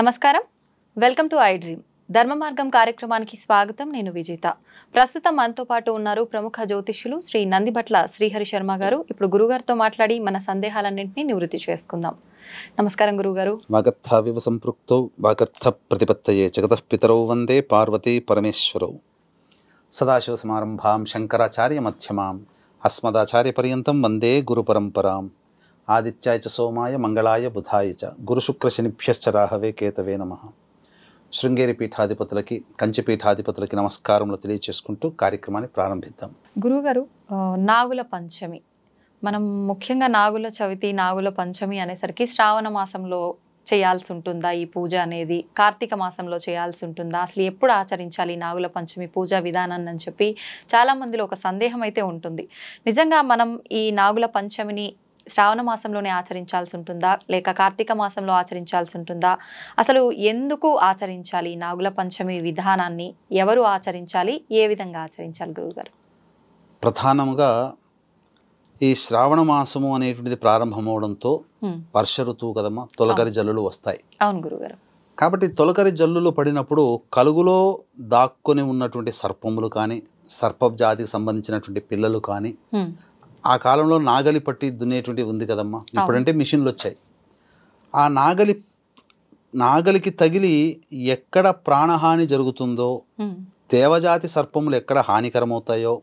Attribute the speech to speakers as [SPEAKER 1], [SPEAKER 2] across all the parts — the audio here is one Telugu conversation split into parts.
[SPEAKER 1] నమస్కారం వెల్కమ్ టు ఐ డ్రీమ్ ధర్మ మార్గం కార్యక్రమానికి స్వాగతం నేను విజేత ప్రస్తుతం మనతో పాటు ఉన్నారు ప్రముఖ జ్యోతిష్యులు శ్రీ నందిభట్ల శ్రీహరి శర్మ గారు ఇప్పుడు గురుగారితో మాట్లాడి మన సందేహాలన్నింటినీ నివృత్తి చేసుకుందాం నమస్కారం గురుగారు
[SPEAKER 2] వాగర్థావివ సంపృక్తో వాగర్థ ప్రతిపత్తయే జగతః పితరౌ వందే పార్వతీ పరమేశ్వరౌ సదాశివ సమారంభాం శంకరాచార్య మధ్యమాం అస్మదాచార్య పర్యంతం వందే గురు పరంపరాం ఆదిత్యాయ చ సోమాయ మంగళాయ బుధాయ చ గురుశుక్ర శనిభ్యశ్చ రాహవే కేతవే నమ శృంగేరి పీఠాధిపతులకి కంచి పీఠాధిపతులకి నమస్కారములు తెలియచేసుకుంటూ కార్యక్రమాన్ని ప్రారంభిద్దాం
[SPEAKER 1] గురువుగారు నాగుల పంచమి మనం ముఖ్యంగా నాగుల చవితి నాగుల పంచమి అనేసరికి శ్రావణ మాసంలో చేయాల్సి ఉంటుందా ఈ పూజ అనేది కార్తీక మాసంలో చేయాల్సి ఉంటుందా అసలు ఎప్పుడు ఆచరించాలి నాగుల పంచమి పూజా విధానాన్ని అని చెప్పి చాలామందిలో ఒక సందేహం అయితే ఉంటుంది నిజంగా మనం ఈ నాగుల పంచమిని శ్రావణ మాసంలోనే ఆచరించాల్సి ఉంటుందా లేక కార్తీక మాసంలో ఆచరించాల్సి ఉంటుందా అసలు ఎందుకు ఆచరించాలి నాగుల పంచమి విధానాన్ని ఎవరు ఆచరించాలి ఏ విధంగా ఆచరించాలి గురువుగారు
[SPEAKER 2] ప్రధానముగా ఈ శ్రావణ మాసము అనేటువంటిది ప్రారంభం అవడంతో వర్ష ఋతువు కదమ్మా తొలకరి జల్లులు వస్తాయి అవును గురుగారు కాబట్టి తొలకరి జల్లులు పడినప్పుడు కలుగులో దాక్కుని ఉన్నటువంటి సర్పములు కానీ సర్పజాతికి సంబంధించినటువంటి పిల్లలు కానీ ఆ కాలంలో నాగలి పట్టి దున్నేటువంటి ఉంది కదమ్మా ఇప్పుడంటే మిషన్లు వచ్చాయి ఆ నాగలి నాగలికి తగిలి ఎక్కడ ప్రాణహాని జరుగుతుందో దేవజాతి సర్పములు ఎక్కడ హానికరమవుతాయో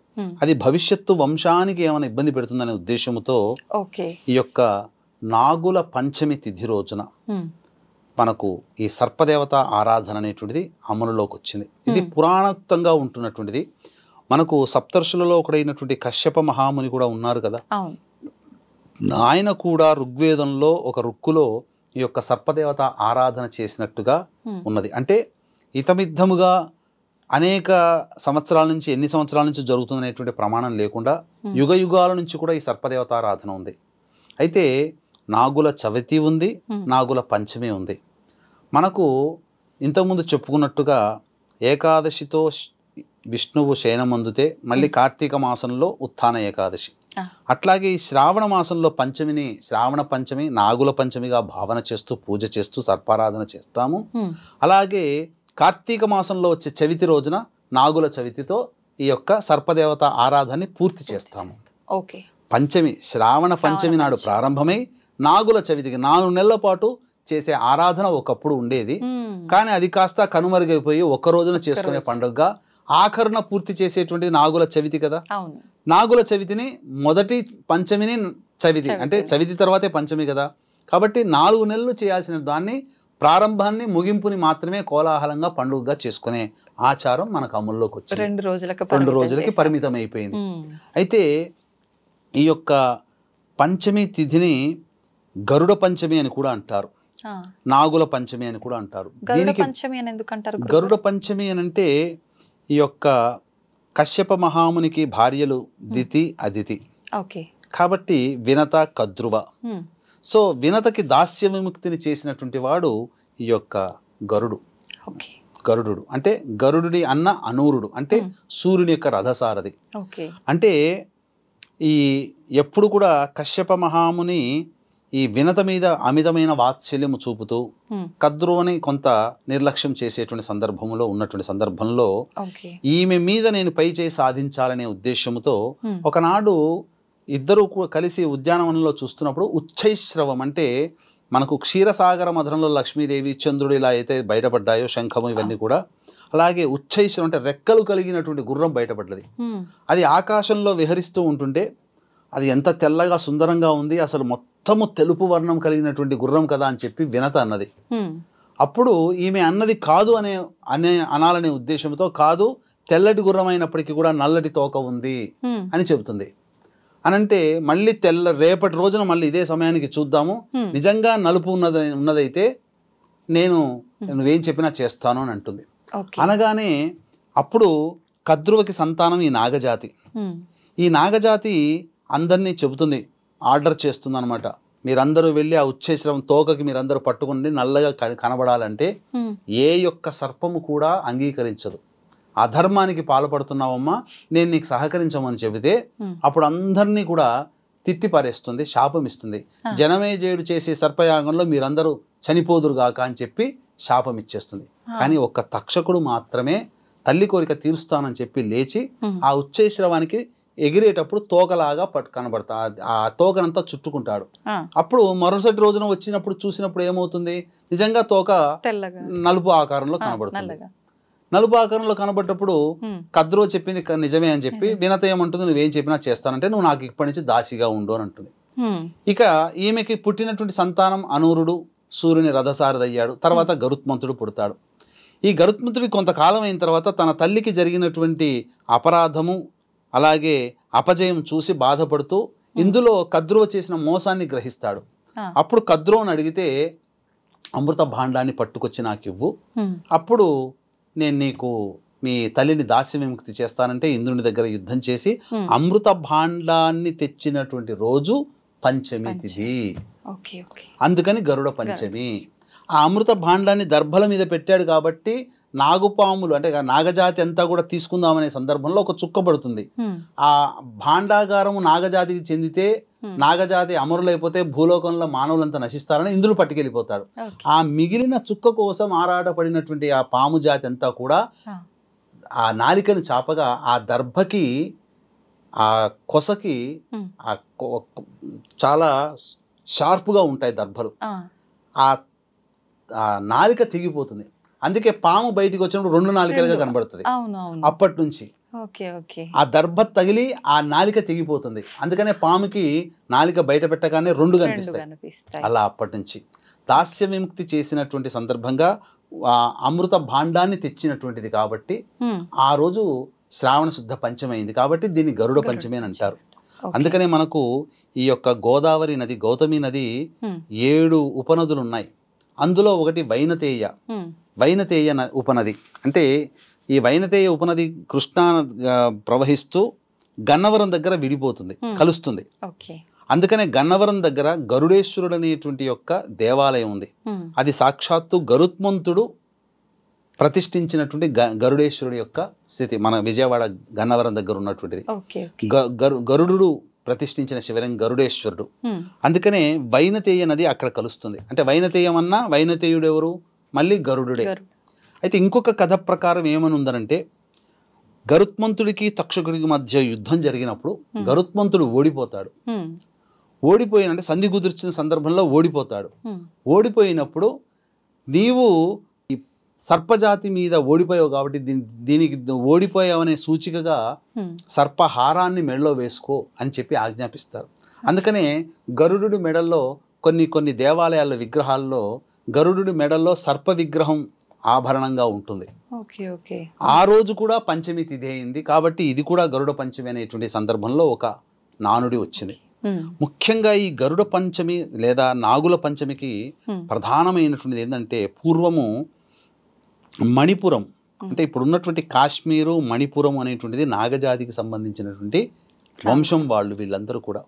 [SPEAKER 2] అది భవిష్యత్తు వంశానికి ఏమైనా ఇబ్బంది పెడుతుందనే ఉద్దేశంతో ఈ యొక్క నాగుల పంచమి తిథి రోజున మనకు ఈ సర్పదేవత ఆరాధన అనేటువంటిది అమలులోకి వచ్చింది ఇది పురాణక్తంగా ఉంటున్నటువంటిది మనకు సప్తర్షులలో ఒకడైనటువంటి కశ్యప మహాముని కూడా ఉన్నారు కదా ఆయన కూడా ఋగ్వేదంలో ఒక రుక్కులో ఈ యొక్క సర్పదేవత ఆరాధన చేసినట్టుగా ఉన్నది అంటే ఇతమిద్దముగా అనేక సంవత్సరాల నుంచి ఎన్ని సంవత్సరాల నుంచి జరుగుతుంది ప్రమాణం లేకుండా యుగ యుగాల నుంచి కూడా ఈ సర్పదేవత ఆరాధన ఉంది అయితే నాగుల చవితి ఉంది నాగుల పంచమి ఉంది మనకు ఇంతకుముందు చెప్పుకున్నట్టుగా ఏకాదశితో విష్ణువు శయనమందుతే మళ్ళీ కార్తీక మాసంలో ఉత్థాన ఏకాదశి అట్లాగే ఈ శ్రావణ మాసంలో పంచమిని శ్రావణ పంచమి నాగుల పంచమిగా భావన చేస్తూ పూజ చేస్తూ సర్పారాధన చేస్తాము అలాగే కార్తీక మాసంలో వచ్చే చవితి రోజున నాగుల చవితితో ఈ యొక్క సర్పదేవత ఆరాధనని పూర్తి చేస్తాము పంచమి శ్రావణ పంచమి నాడు ప్రారంభమై నాగుల చవితికి నాలుగు నెలల పాటు చేసే ఆరాధన ఒకప్పుడు ఉండేది కానీ అది కాస్త కనుమరుగైపోయి ఒక్క రోజున చేసుకునే పండుగగా ఆఖరణ పూర్తి చేసేటువంటి నాగుల చవితి కదా నాగుల చవితిని మొదటి పంచమిని చవితి అంటే చవితి తర్వాతే పంచమి కదా కాబట్టి నాలుగు నెలలు చేయాల్సిన దాన్ని ప్రారంభాన్ని ముగింపుని మాత్రమే కోలాహలంగా పండుగగా చేసుకునే ఆచారం మనకు అమల్లోకి వచ్చింది రెండు రోజులకు రెండు రోజులకి పరిమితం అయిపోయింది అయితే ఈ యొక్క పంచమి తిథిని గరుడ పంచమి అని కూడా అంటారు నాగుల పంచమి అని కూడా అంటారు దీనికి గరుడ పంచమి అని అంటే ఈ యొక్క కశ్యప మహామునికి భార్యలు దితి అదితి కాబట్టి వినత కద్రువ సో వినతకి దాస్య విముక్తిని చేసినటువంటి వాడు ఈ యొక్క గరుడు గరుడు అంటే గరుడుని అన్న అనూరుడు అంటే సూర్యుని యొక్క రథసారథి అంటే ఈ ఎప్పుడు కూడా కశ్యప మహాముని ఈ వినత మీద అమితమైన వాత్సల్యము చూపుతూ hmm. కద్రోని కొంత నిర్లక్ష్యం చేసేటువంటి సందర్భంలో ఉన్నటువంటి సందర్భంలో ఈమె మీద నేను పై చేయి సాధించాలనే ఉద్దేశంతో hmm. ఒకనాడు ఇద్దరు కలిసి ఉద్యానవనంలో చూస్తున్నప్పుడు ఉచ్చైశ్రవం అంటే మనకు క్షీరసాగర మధురంలో లక్ష్మీదేవి చంద్రుడు ఇలా అయితే బయటపడ్డాయో శంఖము ఇవన్నీ ah. కూడా అలాగే ఉచ్చైశ్వరం అంటే రెక్కలు కలిగినటువంటి గుర్రం బయటపడ్డది hmm. అది ఆకాశంలో విహరిస్తూ ఉంటుంటే అది ఎంత తెల్లగా సుందరంగా ఉంది అసలు మొత్తము తెలుపు వర్ణం కలిగినటువంటి గుర్రం కదా అని చెప్పి వినత అన్నది అప్పుడు ఈమె అన్నది కాదు అనే అనే అనాలనే ఉద్దేశంతో కాదు తెల్లటి గుర్రం అయినప్పటికీ కూడా నల్లటి తోక ఉంది అని చెబుతుంది అనంటే మళ్ళీ తెల్ల రేపటి రోజున మళ్ళీ ఇదే సమయానికి చూద్దాము నిజంగా నలుపు ఉన్నది ఉన్నదైతే నేను నువ్వేం చెప్పినా చేస్తాను అని అంటుంది అనగానే అప్పుడు కద్రువకి సంతానం ఈ నాగజాతి ఈ నాగజాతి అందరినీ చెబుతుంది ఆర్డర్ చేస్తుంది అనమాట మీరందరూ వెళ్ళి ఆ ఉచ్చేశ్వరం తోకకి మీరందరూ పట్టుకుని నల్లగా కనబడాలంటే ఏ యొక్క సర్పము కూడా అంగీకరించదు అధర్మానికి పాల్పడుతున్నావమ్మా నేను నీకు సహకరించమని చెబితే అప్పుడు అందరినీ కూడా తిత్తిపారేస్తుంది శాపం ఇస్తుంది జనమేజయుడు చేసే సర్పయాగంలో మీరందరూ చనిపోదురుగాక అని చెప్పి శాపం ఇచ్చేస్తుంది కానీ ఒక్క తక్షకుడు మాత్రమే తల్లి కోరిక తీరుస్తానని చెప్పి లేచి ఆ ఉచ్చేశ్రవానికి ఎగిరేటప్పుడు తోకలాగా పట్టు కనబడతా ఆ తోకనంతా చుట్టుకుంటాడు అప్పుడు మరుసటి రోజున వచ్చినప్పుడు చూసినప్పుడు ఏమవుతుంది నిజంగా తోక నలుపు ఆకారంలో కనబడుతుంది నలుపు ఆకారంలో కనబడేటప్పుడు కద్రో చెప్పింది నిజమే అని చెప్పి వినత ఏమంటుంది నువ్వేం చెప్పినా చేస్తానంటే నువ్వు నాకు ఇప్పటి నుంచి దాసిగా ఉండు అని అంటుంది ఇక ఈమెకి పుట్టినటువంటి సంతానం అనూరుడు సూర్యుని రథసారదయ్యాడు తర్వాత గరుత్మంతుడు పుడతాడు ఈ గరుత్మంతుడి కొంతకాలం అయిన తర్వాత తన తల్లికి జరిగినటువంటి అపరాధము అలాగే అపజయం చూసి బాధపడుతూ ఇందులో కద్రువ చేసిన మోసాన్ని గ్రహిస్తాడు అప్పుడు కద్రువను అడిగితే అమృత భాండాన్ని పట్టుకొచ్చి నాకు ఇవ్వు అప్పుడు నేను నీకు మీ తల్లిని దాస్య విముక్తి చేస్తానంటే ఇంద్రుని దగ్గర యుద్ధం చేసి అమృత భాండాన్ని తెచ్చినటువంటి రోజు పంచమి తిథి అందుకని గరుడ పంచమి ఆ అమృత భాండాన్ని దర్భల మీద పెట్టాడు కాబట్టి నాగుపాములు అంటే నాగజాతి అంతా కూడా తీసుకుందామనే సందర్భంలో ఒక చుక్క పడుతుంది ఆ భాండాగారము నాగజాతికి చెందితే నాగజాతి అమరులైపోతే భూలోకంలో మానవులంతా నశిస్తారని ఇంద్రుడు పట్టుకెళ్ళిపోతాడు ఆ మిగిలిన చుక్క కోసం ఆరాటపడినటువంటి ఆ పాము జాతి అంతా కూడా ఆ నాలికను చాపగా ఆ దర్భకి ఆ కొసకి ఆ చాలా షార్ప్గా ఉంటాయి దర్భలు ఆ నాలిక తెగిపోతుంది అందుకే పాము బయటికి వచ్చినప్పుడు రెండు నాలికలుగా కనబడుతుంది అప్పటి నుంచి ఆ దర్భ తగిలి ఆ నాలిక తెగిపోతుంది అందుకనే పాముకి నాలిక బయట పెట్టగానే రెండు కనిపిస్తాయి అలా అప్పటి నుంచి దాస్య విముక్తి చేసినటువంటి సందర్భంగా అమృత భాండాన్ని తెచ్చినటువంటిది కాబట్టి ఆ రోజు శ్రావణ శుద్ధ పంచమైంది కాబట్టి దీన్ని గరుడ పంచమి అని అంటారు అందుకనే మనకు ఈ యొక్క గోదావరి నది గౌతమి నది ఏడు ఉపనదులు ఉన్నాయి అందులో ఒకటి వైనతేయ వైనతేయ ఉపనది అంటే ఈ వైనతేయ ఉపనది కృష్ణా ప్రవహిస్తూ గన్నవరం దగ్గర విడిపోతుంది hmm. కలుస్తుంది అందుకనే గన్నవరం దగ్గర గరుడేశ్వరుడు అనేటువంటి యొక్క దేవాలయం ఉంది hmm. అది సాక్షాత్తు గరుత్మంతుడు ప్రతిష్ఠించినటువంటి గరుడేశ్వరుడు యొక్క స్థితి మన విజయవాడ గన్నవరం దగ్గర ఉన్నటువంటిది గరుడు ప్రతిష్ఠించిన శివరం గరుడేశ్వరుడు hmm. అందుకనే వైనతేయ నది అక్కడ కలుస్తుంది అంటే వైనతేయం అన్నా వైనతేయుడు ఎవరు మళ్ళీ గరుడుడే అయితే ఇంకొక కథ ప్రకారం ఏమని ఉందనంటే గరుత్మంతుడికి తక్షకుడికి మధ్య యుద్ధం జరిగినప్పుడు గరుత్మంతుడు ఓడిపోతాడు ఓడిపోయిన అంటే సంధి కుదిర్చిన సందర్భంలో ఓడిపోతాడు ఓడిపోయినప్పుడు నీవు ఈ సర్పజాతి మీద ఓడిపోయావు కాబట్టి దీనికి ఓడిపోయావనే సూచికగా సర్పహారాన్ని మెడలో వేసుకో అని చెప్పి ఆజ్ఞాపిస్తారు అందుకనే గరుడు మెడల్లో కొన్ని కొన్ని దేవాలయాల విగ్రహాల్లో గరుడు మెడల్లో సర్ప విగ్రహం ఆభరణంగా ఉంటుంది ఆ రోజు కూడా పంచమి తిథి అయింది కాబట్టి ఇది కూడా గరుడ పంచమి అనేటువంటి సందర్భంలో ఒక నానుడి వచ్చింది ముఖ్యంగా ఈ గరుడ పంచమి లేదా నాగుల పంచమికి ప్రధానమైనటువంటిది ఏంటంటే పూర్వము మణిపురం అంటే ఇప్పుడు ఉన్నటువంటి కాశ్మీరు మణిపురం అనేటువంటిది నాగజాతికి సంబంధించినటువంటి వంశం వాళ్ళు వీళ్ళందరూ కూడా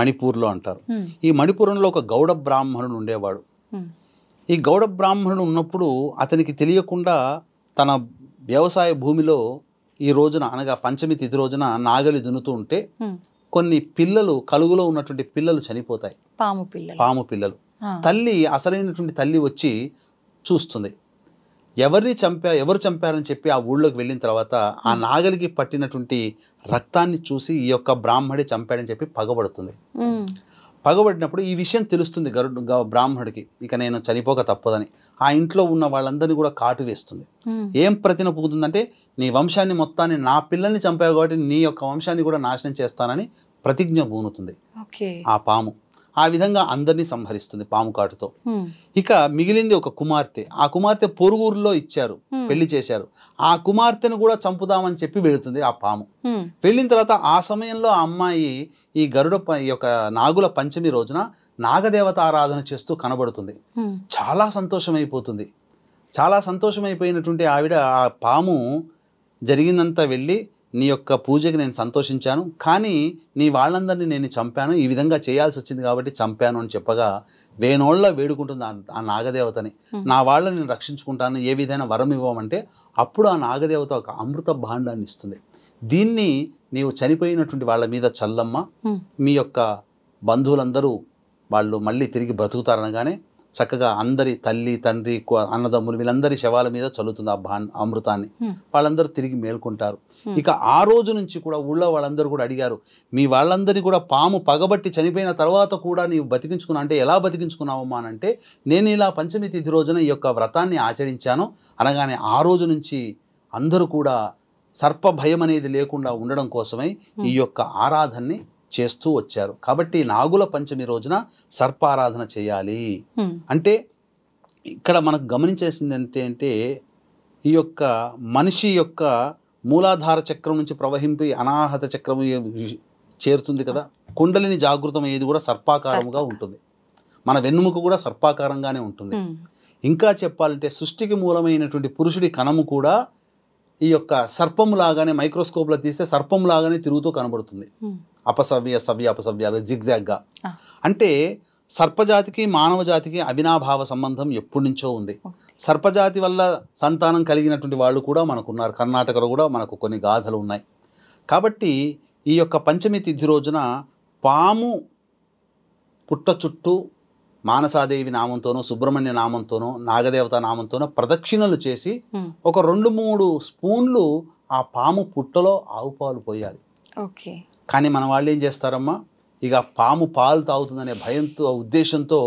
[SPEAKER 2] మణిపూర్లో అంటారు ఈ మణిపురంలో ఒక గౌడ బ్రాహ్మణుడు ఉండేవాడు ఈ గౌడ బ్రాహ్మణుడు ఉన్నప్పుడు అతనికి తెలియకుండా తన వ్యవసాయ భూమిలో ఈ రోజున అనగా పంచమి తిథి రోజున నాగలి దున్నుతూ ఉంటే కొన్ని పిల్లలు కలుగులో ఉన్నటువంటి పిల్లలు చనిపోతాయి పాము పిల్లలు పాము పిల్లలు తల్లి అసలైనటువంటి తల్లి వచ్చి చూస్తుంది ఎవరిని చంపా ఎవరు చంపారని చెప్పి ఆ ఊళ్ళోకి వెళ్ళిన తర్వాత ఆ నాగలికి పట్టినటువంటి రక్తాన్ని చూసి ఈ యొక్క బ్రాహ్మడి చంపాడని చెప్పి పగబడుతుంది పగబడినప్పుడు ఈ విషయం తెలుస్తుంది గరుడు బ్రాహ్మడికి ఇక నేను చనిపోక తప్పదని ఆ ఇంట్లో ఉన్న వాళ్ళందరినీ కూడా కాటు వేస్తుంది ఏం ప్రతిన పోతుందంటే నీ వంశాన్ని మొత్తాన్ని నా పిల్లల్ని చంపావు కాబట్టి నీ యొక్క వంశాన్ని కూడా నాశనం చేస్తానని ప్రతిజ్ఞ పూనుతుంది ఆ పాము ఆ విధంగా అందరినీ సంహరిస్తుంది పాము కాటుతో ఇక మిగిలింది ఒక కుమార్తె ఆ కుమార్తె పొరుగురులో ఇచ్చారు పెళ్లి చేశారు ఆ కుమార్తెను కూడా చంపుదామని చెప్పి వెళుతుంది ఆ పాము వెళ్ళిన తర్వాత ఆ సమయంలో ఆ అమ్మాయి ఈ గరుడ ఈ యొక్క నాగుల పంచమి రోజున నాగదేవత ఆరాధన చేస్తూ కనబడుతుంది చాలా సంతోషమైపోతుంది చాలా సంతోషమైపోయినటువంటి ఆవిడ ఆ పాము జరిగిందంతా వెళ్ళి నీ యొక్క పూజకి నేను సంతోషించాను కానీ నీ వాళ్ళందరినీ నేను చంపాను ఈ విధంగా చేయాల్సి వచ్చింది కాబట్టి చంపాను అని చెప్పగా వేణోళ్ళ వేడుకుంటుంది ఆ నాగదేవతని నా వాళ్ళని నేను రక్షించుకుంటాను ఏ విధమైన వరం ఇవ్వమంటే అప్పుడు ఆ నాగదేవత ఒక అమృత భాండాన్ని ఇస్తుంది దీన్ని నీవు చనిపోయినటువంటి వాళ్ళ మీద చల్లమ్మ మీ యొక్క బంధువులందరూ వాళ్ళు మళ్ళీ తిరిగి బ్రతుకుతారనగానే చక్కగా అందరి తల్లి తండ్రి అన్నదమ్ములు వీళ్ళందరి శవాల మీద చల్లుతుంది ఆ భా అమృతాన్ని వాళ్ళందరూ తిరిగి మేల్కుంటారు ఇక ఆ రోజు నుంచి కూడా ఊళ్ళో వాళ్ళందరూ కూడా అడిగారు మీ వాళ్ళందరినీ కూడా పాము పగబట్టి చనిపోయిన తర్వాత కూడా నీవు బతికించుకున్నా అంటే ఎలా బతికించుకున్నావమ్మా అని అంటే నేను ఇలా పంచమి తిథి రోజున ఈ యొక్క వ్రతాన్ని ఆచరించాను అనగానే ఆ రోజు నుంచి అందరూ కూడా సర్ప భయం అనేది లేకుండా ఉండడం కోసమై ఈ యొక్క ఆరాధనని చేస్తూ వచ్చారు కాబట్టి నాగుల పంచమి రోజున సర్పారాధన చేయాలి అంటే ఇక్కడ మనకు గమనించేసింది అంటే ఈ యొక్క మనిషి యొక్క మూలాధార చక్రం నుంచి ప్రవహింపి అనాహత చక్రం చేరుతుంది కదా కుండలిని జాగృతం ఏది కూడా సర్పాకారముగా ఉంటుంది మన వెన్నుముక కూడా సర్పాకారంగానే ఉంటుంది ఇంకా చెప్పాలంటే సృష్టికి మూలమైనటువంటి పురుషుడి కణము కూడా ఈ యొక్క సర్పం లాగానే మైక్రోస్కోప్లో తీస్తే సర్పం లాగానే తిరుగుతూ కనబడుతుంది అపసవ్య సవ్య అపసవ్యాలు జిగ్జాగ్గా అంటే సర్పజాతికి మానవ జాతికి అవినాభావ సంబంధం ఎప్పటి నుంచో ఉంది సర్పజాతి వల్ల సంతానం కలిగినటువంటి వాళ్ళు కూడా మనకున్నారు కర్ణాటకలో కూడా మనకు కొన్ని గాథలు ఉన్నాయి కాబట్టి ఈ యొక్క పంచమి తిథి రోజున పాము పుట్ట చుట్టూ మానసాదేవి నామంతోనో సుబ్రహ్మణ్య నామంతోనో నాగదేవత నామంతోనో ప్రదక్షిణలు చేసి ఒక రెండు మూడు స్పూన్లు ఆ పాము పుట్టలో ఆవు పాలు పోయాలి ఓకే కానీ మన వాళ్ళు ఏం చేస్తారమ్మా ఇక పాము పాలు తాగుతుందనే భయంతో ఉద్దేశంతో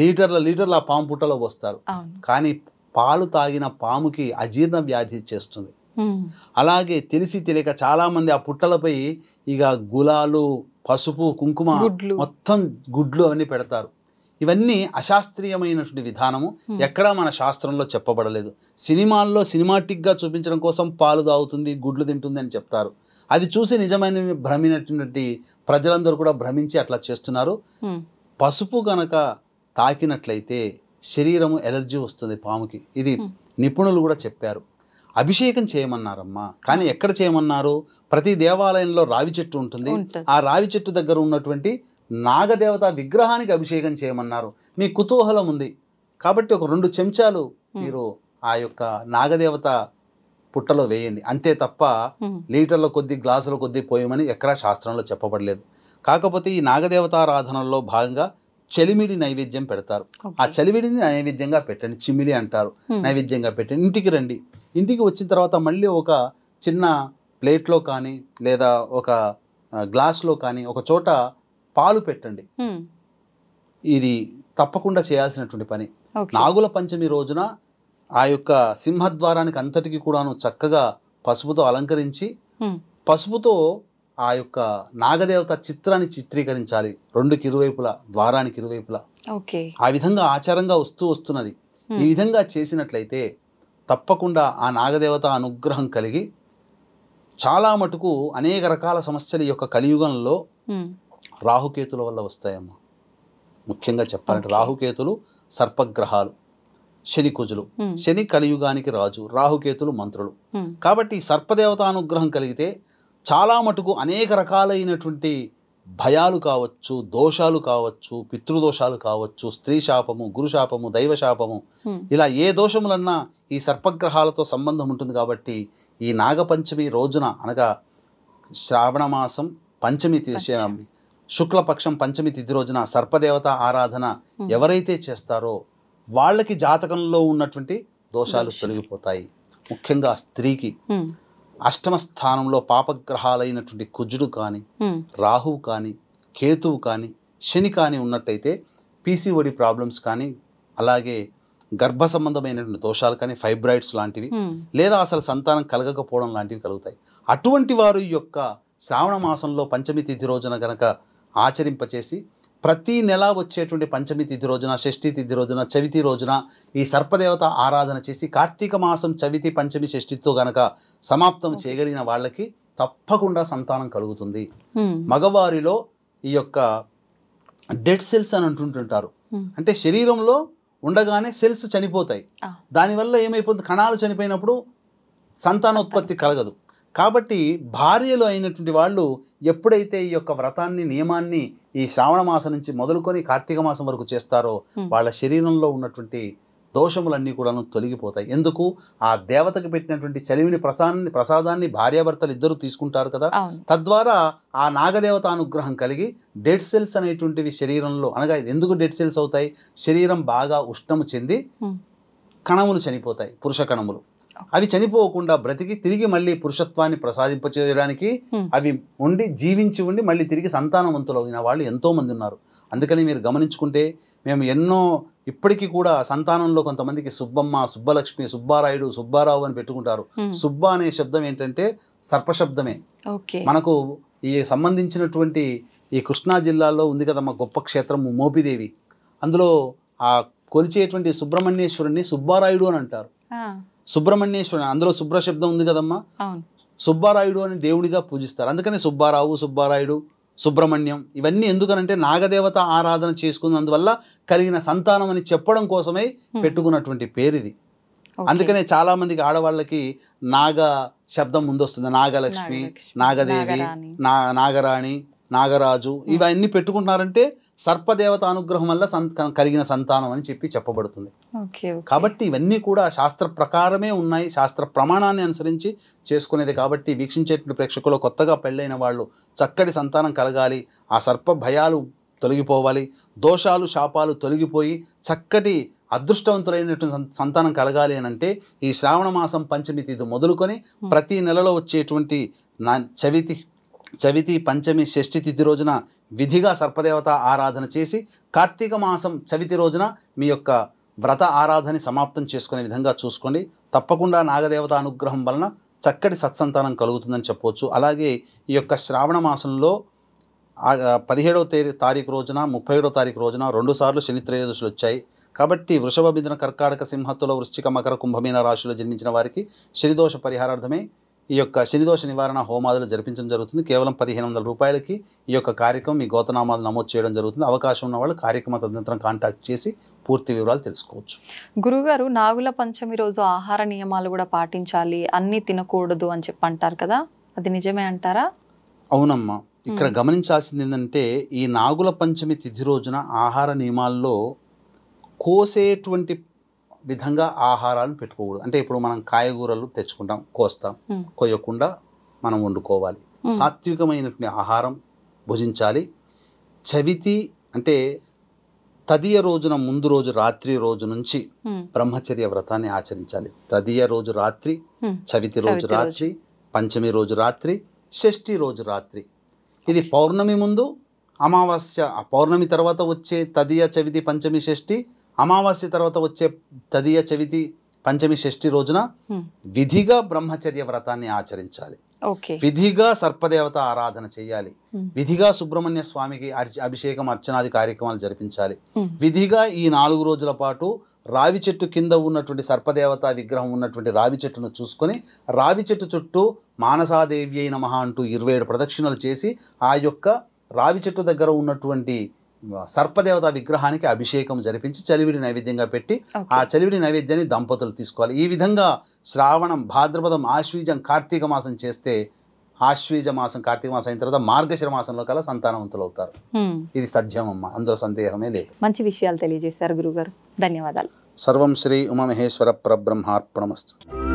[SPEAKER 2] లీటర్ల లీటర్ల ఆ పాము పుట్టలో పోస్తారు కానీ పాలు తాగిన పాముకి అజీర్ణ వ్యాధి చేస్తుంది అలాగే తెలిసి తెలియక చాలామంది ఆ పుట్టలపై ఇక గులాలు పసుపు కుంకుమ మొత్తం గుడ్లు అవన్నీ పెడతారు ఇవన్నీ అశాస్త్రీయమైనటువంటి విధానము ఎక్కడా మన శాస్త్రంలో చెప్పబడలేదు సినిమాల్లో సినిమాటిక్గా చూపించడం కోసం పాలు తాగుతుంది గుడ్లు తింటుంది అని చెప్తారు అది చూసి నిజమైన భ్రమినటువంటి ప్రజలందరూ కూడా భ్రమించి అట్లా చేస్తున్నారు పసుపు గనక తాకినట్లయితే శరీరము ఎలర్జీ వస్తుంది పాముకి ఇది నిపుణులు కూడా చెప్పారు అభిషేకం చేయమన్నారమ్మా కానీ ఎక్కడ చేయమన్నారు ప్రతి దేవాలయంలో రావి చెట్టు ఉంటుంది ఆ రావి చెట్టు దగ్గర ఉన్నటువంటి నాగదేవత విగ్రహానికి అభిషేకం చేయమన్నారు మీ కుతూహలం ఉంది కాబట్టి ఒక రెండు చెంచాలు మీరు ఆ యొక్క నాగదేవత పుట్టలో వేయండి అంతే తప్ప లీటర్ల కొద్ది గ్లాసుల కొద్ది పోయమని ఎక్కడా శాస్త్రంలో చెప్పబడలేదు కాకపోతే ఈ నాగదేవతారాధనలో భాగంగా చలిమిడి నైవేద్యం పెడతారు ఆ చలిమిడిని నైవేద్యంగా పెట్టండి చిమిలి అంటారు నైవేద్యంగా పెట్టండి ఇంటికి రండి ఇంటికి వచ్చిన తర్వాత మళ్ళీ ఒక చిన్న ప్లేట్లో కానీ లేదా ఒక గ్లాస్లో కానీ ఒక చోట పాలు పెట్టండి ఇది తప్పకుండా చేయాల్సినటువంటి పని నాగుల పంచమి రోజున ఆ యొక్క సింహద్వారానికి అంతటికి కూడాను చక్కగా పసుపుతో అలంకరించి పసుపుతో ఆ యొక్క నాగదేవత చిత్రాన్ని చిత్రీకరించాలి రెండుకి ఇరువైపులా ద్వారానికి ఇరువైపులా ఆ విధంగా ఆచారంగా వస్తూ వస్తున్నది ఈ విధంగా చేసినట్లయితే తప్పకుండా ఆ నాగదేవత అనుగ్రహం కలిగి చాలా మటుకు అనేక రకాల సమస్యలు ఈ యొక్క కలియుగంలో రాహుకేతుల వల్ల వస్తాయమ్మా ముఖ్యంగా చెప్పాలంటే రాహుకేతులు సర్పగ్రహాలు శని కుజులు శని కలియుగానికి రాజు రాహుకేతులు మంత్రులు కాబట్టి సర్పదేవత అనుగ్రహం కలిగితే చాలా మటుకు అనేక రకాలైనటువంటి భయాలు కావచ్చు దోషాలు కావచ్చు పితృదోషాలు కావచ్చు స్త్రీ శాపము గురు శాపము ఇలా ఏ దోషములన్నా ఈ సర్పగ్రహాలతో సంబంధం ఉంటుంది కాబట్టి ఈ నాగపంచమి రోజున అనగా శ్రావణ మాసం పంచమి శుక్లపక్షం పంచమి తిథి రోజున సర్పదేవత ఆరాధన hmm. ఎవరైతే చేస్తారో వాళ్ళకి జాతకంలో ఉన్నటువంటి దోషాలు తొలగిపోతాయి ముఖ్యంగా స్త్రీకి hmm. అష్టమ స్థానంలో పాపగ్రహాలైనటువంటి కుజుడు కానీ hmm. రాహువు కానీ కేతువు కానీ శని కానీ ఉన్నట్టయితే పీసీఓడి ప్రాబ్లమ్స్ కానీ అలాగే గర్భ సంబంధమైనటువంటి దోషాలు కానీ ఫైబ్రాయిడ్స్ లాంటివి లేదా అసలు సంతానం కలగకపోవడం లాంటివి కలుగుతాయి అటువంటి వారు యొక్క శ్రావణ మాసంలో పంచమి తిథి రోజున గనక ఆచరింపచేసి ప్రతీ నెల వచ్చేటువంటి పంచమి తిథి రోజున షష్ఠి తిథి రోజున చవితి రోజున ఈ సర్పదేవత ఆరాధన చేసి కార్తీక మాసం చవితి పంచమి షష్ఠితో గనక సమాప్తం చేయగలిగిన వాళ్ళకి తప్పకుండా సంతానం కలుగుతుంది మగవారిలో ఈ యొక్క డెడ్ సెల్స్ అని అంటుంటుంటారు అంటే శరీరంలో ఉండగానే సెల్స్ చనిపోతాయి దానివల్ల ఏమైపోతుంది కణాలు చనిపోయినప్పుడు సంతానోత్పత్తి కలగదు కాబట్టి భార్యలు అయినటువంటి వాళ్ళు ఎప్పుడైతే ఈ యొక్క వ్రతాన్ని నియమాన్ని ఈ శ్రావణ మాసం నుంచి మొదలుకొని కార్తీక మాసం వరకు చేస్తారో వాళ్ళ శరీరంలో ఉన్నటువంటి దోషములన్నీ కూడాను తొలగిపోతాయి ఎందుకు ఆ దేవతకు పెట్టినటువంటి చలివిని ప్రసాదాన్ని ప్రసాదాన్ని భార్యాభర్తలు ఇద్దరు తీసుకుంటారు కదా తద్వారా ఆ నాగదేవత అనుగ్రహం కలిగి డెడ్ సెల్స్ అనేటువంటివి శరీరంలో అనగా ఎందుకు డెడ్ సెల్స్ అవుతాయి శరీరం బాగా ఉష్ణము చెంది కణములు చనిపోతాయి పురుష కణములు అవి చనిపోకుండా బ్రతికి తిరిగి మళ్ళీ పురుషత్వాన్ని ప్రసాదింపచేయడానికి అవి ఉండి జీవించి ఉండి మళ్ళీ తిరిగి సంతానవంతులైన వాళ్ళు ఎంతో మంది ఉన్నారు అందుకని మీరు గమనించుకుంటే మేము ఎన్నో ఇప్పటికీ కూడా సంతానంలో కొంతమందికి సుబ్బమ్మ సుబ్బలక్ష్మి సుబ్బారాయుడు సుబ్బారావు అని పెట్టుకుంటారు సుబ్బ అనే శబ్దం ఏంటంటే సర్పశబ్దమే మనకు ఈ సంబంధించినటువంటి ఈ కృష్ణా జిల్లాలో ఉంది కదా మా గొప్ప క్షేత్రం మోపిదేవి అందులో ఆ కొలిచేటువంటి సుబ్రహ్మణ్యేశ్వరుణ్ణి సుబ్బారాయుడు అని అంటారు సుబ్రహ్మణ్యేశ్వరుని అందులో శుభ్ర శబ్దం ఉంది కదమ్మా సుబ్బారాయుడు అని దేవుడిగా పూజిస్తారు అందుకనే సుబ్బారావు సుబ్బారాయుడు సుబ్రహ్మణ్యం ఇవన్నీ ఎందుకనంటే నాగదేవత ఆరాధన చేసుకున్నందువల్ల కలిగిన సంతానం అని చెప్పడం కోసమే పెట్టుకున్నటువంటి పేరు ఇది అందుకనే చాలా మందికి ఆడవాళ్ళకి నాగ శబ్దం ముందొస్తుంది నాగలక్ష్మి నాగదేవి నా నాగరాణి నాగరాజు ఇవన్నీ పెట్టుకుంటున్నారంటే సర్పదేవత అనుగ్రహం వల్ల కలిగిన సంతానం అని చెప్పి చెప్పబడుతుంది కాబట్టి ఇవన్నీ కూడా శాస్త్ర ప్రకారమే ఉన్నాయి శాస్త్ర ప్రమాణాన్ని అనుసరించి చేసుకునేది కాబట్టి వీక్షించేటువంటి ప్రేక్షకులు కొత్తగా పెళ్ళైన వాళ్ళు చక్కటి సంతానం కలగాలి ఆ సర్ప భయాలు తొలగిపోవాలి దోషాలు శాపాలు తొలగిపోయి చక్కటి అదృష్టవంతులైనటువంటి సంతానం కలగాలి అని అంటే ఈ శ్రావణ మాసం పంచమి తిథి మొదలుకొని ప్రతి నెలలో వచ్చేటువంటి నా చవితి చవితి పంచమి షష్ఠి తిథి రోజున విధిగా సర్పదేవత ఆరాధన చేసి కార్తీక మాసం చవితి రోజున మీ యొక్క వ్రత ఆరాధన సమాప్తం చేసుకునే విధంగా చూసుకోండి తప్పకుండా నాగదేవత అనుగ్రహం వలన చక్కటి సత్సంతానం కలుగుతుందని చెప్పవచ్చు అలాగే ఈ యొక్క శ్రావణ మాసంలో పదిహేడవ తేదీ తారీఖు రోజున ముప్పై ఏడవ తారీఖు రోజున రెండుసార్లు శని త్రయోదశులు వచ్చాయి కాబట్టి వృషభ బిందున కర్కాటక సింహత్తుల వృశ్చిక మకర కుంభమీన రాశిలో జన్మించిన వారికి శనిదోష పరిహారార్థమే ఈ యొక్క శనిదోష నివారణ హోమాదులు జరిపించడం జరుగుతుంది కేవలం పదిహేను వందల రూపాయలకి ఈ యొక్క కార్యక్రమం మీ గోతనామాలు నమోదు చేయడం జరుగుతుంది అవకాశం ఉన్న వాళ్ళు కార్యక్రమ తదనంతరం కాంటాక్ట్ చేసి పూర్తి వివరాలు తెలుసుకోవచ్చు
[SPEAKER 1] గురుగారు నాగుల పంచమి రోజు ఆహార నియమాలు కూడా పాటించాలి అన్నీ తినకూడదు అని చెప్పి అంటారు కదా అది నిజమే అంటారా
[SPEAKER 2] అవునమ్మా ఇక్కడ గమనించాల్సింది ఏంటంటే ఈ నాగుల పంచమి తిథి రోజున ఆహార నియమాల్లో కోసేటువంటి విధంగా ఆహారాలు పెట్టుకోకూడదు అంటే ఇప్పుడు మనం కాయగూరలు తెచ్చుకుంటాం కోస్తాం కోయకుండా మనం వండుకోవాలి సాత్వికమైనటువంటి ఆహారం భుజించాలి చవితి అంటే తదియ రోజున ముందు రోజు రాత్రి రోజు నుంచి బ్రహ్మచర్య వ్రతాన్ని ఆచరించాలి తదియ రోజు రాత్రి
[SPEAKER 3] చవితి రోజు రాత్రి
[SPEAKER 2] పంచమి రోజు రాత్రి షష్ఠి రోజు రాత్రి ఇది పౌర్ణమి ముందు అమావాస్య పౌర్ణమి తర్వాత వచ్చే తదియ చవితి పంచమి షష్ఠి అమావాస్య తర్వాత వచ్చే తదియ చవితి పంచమి షష్ఠి రోజున hmm. విధిగా బ్రహ్మచర్య వ్రతాన్ని ఆచరించాలి విధిగా సర్పదేవత ఆరాధన చేయాలి hmm. విధిగా సుబ్రహ్మణ్య స్వామికి అభిషేకం అర్చనాది కార్యక్రమాలు జరిపించాలి hmm. విధిగా ఈ నాలుగు రోజుల పాటు రావి చెట్టు కింద ఉన్నటువంటి సర్పదేవత విగ్రహం ఉన్నటువంటి రావి చెట్టును చూసుకొని రావి చెట్టు చుట్టూ మానసాదేవి అయిన మహా అంటూ ఇరవై ఏడు ప్రదక్షిణలు చేసి ఆ యొక్క రావి చెట్టు దగ్గర ఉన్నటువంటి సర్పదేవత విగ్రహానికి అభిషేకం జరిపించి చలివిడి నైవేద్యంగా పెట్టి ఆ చలివిడి నైవేద్యాన్ని దంపతులు తీసుకోవాలి ఈ విధంగా శ్రావణం భాద్రపదం ఆశ్వీజం కార్తీక మాసం చేస్తే ఆశ్వీజ మాసం కార్తీక మాసం అయిన తర్వాత మార్గశిర మాసంలో కల సంతానవంతులు అవుతారు ఇది సత్యమమ్మ అందులో సందేహమే లేదు
[SPEAKER 1] మంచి విషయాలు తెలియజేశారు గురుగారు ధన్యవాదాలు
[SPEAKER 2] సర్వం శ్రీ ఉమామహేశ్వర పరబ్రహ్మార్పణమస్తు